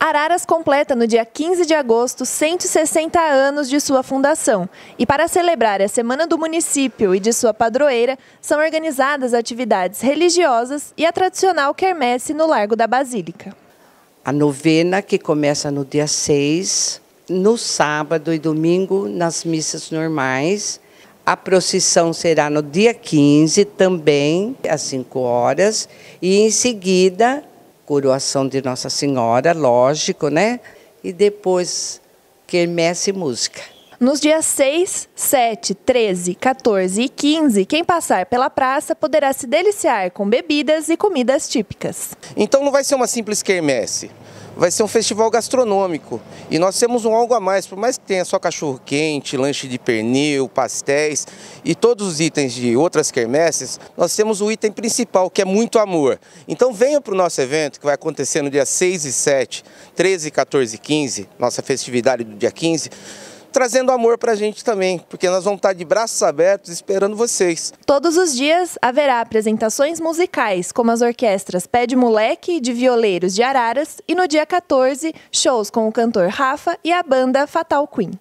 Araras completa no dia 15 de agosto 160 anos de sua fundação. E para celebrar a Semana do Município e de sua padroeira, são organizadas atividades religiosas e a tradicional quermesse no Largo da Basílica. A novena, que começa no dia 6, no sábado e domingo, nas missas normais. A procissão será no dia 15 também, às 5 horas, e em seguida coroação de Nossa Senhora, lógico, né? E depois quermesse e música. Nos dias 6, 7, 13, 14 e 15, quem passar pela praça poderá se deliciar com bebidas e comidas típicas. Então não vai ser uma simples quermesse vai ser um festival gastronômico. E nós temos um algo a mais, por mais que tenha só cachorro quente, lanche de pernil, pastéis e todos os itens de outras quermesses, nós temos o item principal, que é muito amor. Então venha para o nosso evento, que vai acontecer no dia 6 e 7, 13, 14 e 15, nossa festividade do dia 15, trazendo amor para a gente também, porque nós vamos estar de braços abertos esperando vocês. Todos os dias haverá apresentações musicais, como as orquestras Pé de Moleque, de Violeiros de Araras, e no dia 14, shows com o cantor Rafa e a banda Fatal Queen.